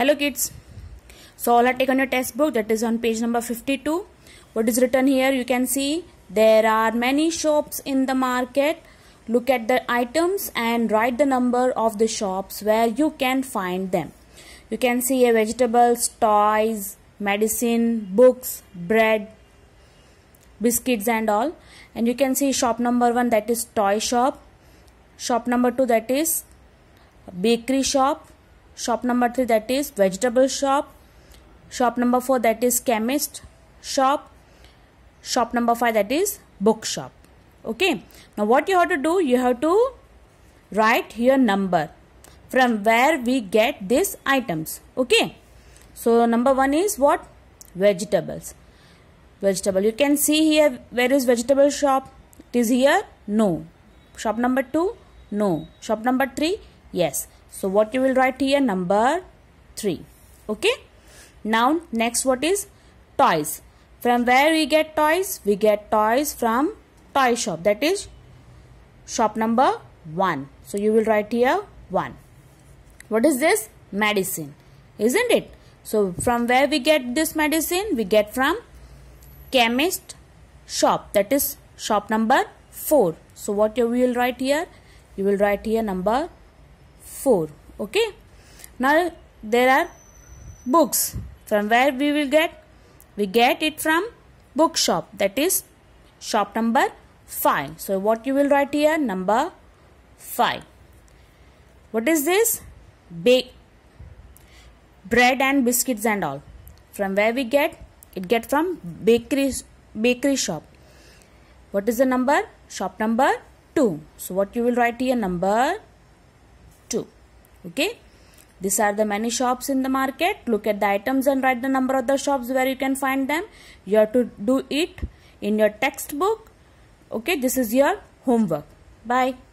hello kids so all are taken your textbook that is on page number 52 what is written here you can see there are many shops in the market look at the items and write the number of the shops where you can find them you can see a vegetables toys medicine books bread biscuits and all and you can see shop number 1 that is toy shop shop number 2 that is bakery shop shop number 3 that is vegetable shop shop number 4 that is chemist shop shop number 5 that is book shop okay now what you have to do you have to write here number from where we get these items okay so number 1 is what vegetables vegetable you can see here where is vegetable shop it is here no shop number 2 no shop number 3 yes so what you will write here number 3. Okay. Now next what is toys. From where we get toys? We get toys from toy shop that is shop number 1. So you will write here 1. What is this? Medicine. Isn't it? So from where we get this medicine? We get from chemist shop that is shop number 4. So what you will write here? You will write here number 4 okay now there are books from where we will get we get it from bookshop that is shop number 5 so what you will write here number 5 what is this bake bread and biscuits and all from where we get it get from bakery bakery shop what is the number shop number 2 so what you will write here number okay these are the many shops in the market look at the items and write the number of the shops where you can find them you have to do it in your textbook okay this is your homework bye